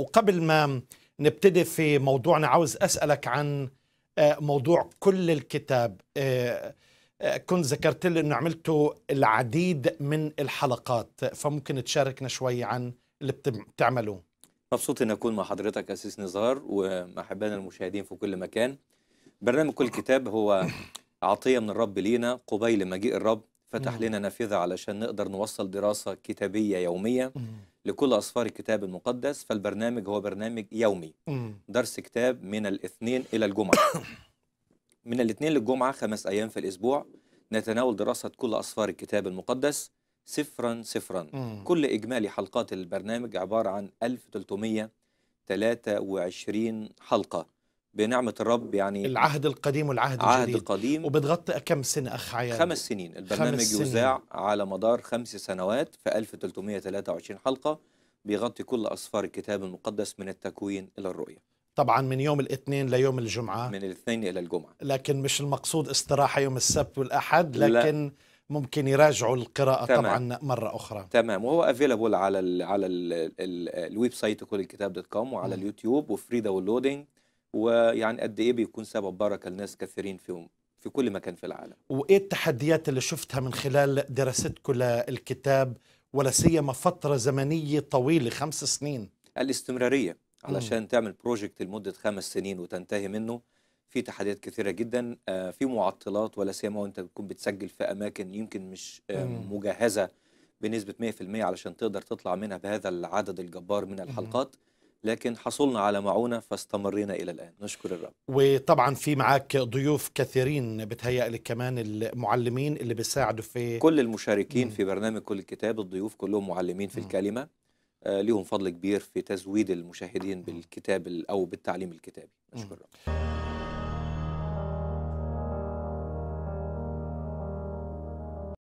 وقبل ما نبتدي في موضوعنا عاوز أسألك عن آه، موضوع كل الكتاب آه، آه، كنت ذكرت لي أنه عملته العديد من الحلقات فممكن تشاركنا شوي عن اللي بتعملوه مبسوط أن أكون مع حضرتك أسيس نزار ومحبانا المشاهدين في كل مكان برنامج كل كتاب هو عطية من الرب لينا قبيل مجيء الرب فتح لنا نافذة علشان نقدر نوصل دراسة كتابية يومية لكل أصفار الكتاب المقدس فالبرنامج هو برنامج يومي درس كتاب من الاثنين إلى الجمعة من الاثنين للجمعة خمس أيام في الأسبوع نتناول دراسة كل أصفار الكتاب المقدس سفرا سفرا كل إجمالي حلقات البرنامج عبارة عن 1323 حلقة بنعمه الرب يعني العهد القديم والعهد عهد الجديد قديم وبتغطي كم سنه اخ عيال خمس سنين البرنامج خمس سنين. يذاع على مدار خمس سنوات في 1323 حلقه بيغطي كل اسفار الكتاب المقدس من التكوين الى الرؤيه طبعا من يوم الاثنين ليوم الجمعه من الاثنين الى الجمعه لكن مش المقصود استراحه يوم السبت والاحد لكن لا. ممكن يراجعوا القراءة تمام. طبعا مرة أخرى تمام وهو افيلابل على على الويب سايت كل الكتاب دوت كوم وعلى م. اليوتيوب وفري داونلودنج ويعني قد ايه بيكون سبب بركه لناس كثيرين فيهم في كل مكان في العالم وايه التحديات اللي شفتها من خلال دراستكم للكتاب ولا سيما فتره زمنيه طويله خمس سنين الاستمراريه علشان مم. تعمل بروجكت لمده خمس سنين وتنتهي منه في تحديات كثيره جدا آه، في معطلات ولا سيما وانت بتكون بتسجل في اماكن يمكن مش آه، مجهزه بنسبه 100% علشان تقدر تطلع منها بهذا العدد الجبار من الحلقات مم. لكن حصلنا على معونة فاستمرينا إلى الآن نشكر الرب وطبعا في معاك ضيوف كثيرين لك كمان المعلمين اللي بيساعدوا في كل المشاركين مم. في برنامج كل الكتاب الضيوف كلهم معلمين في مم. الكلمة آه لهم فضل كبير في تزويد المشاهدين بالكتاب أو بالتعليم الكتابي نشكر الرب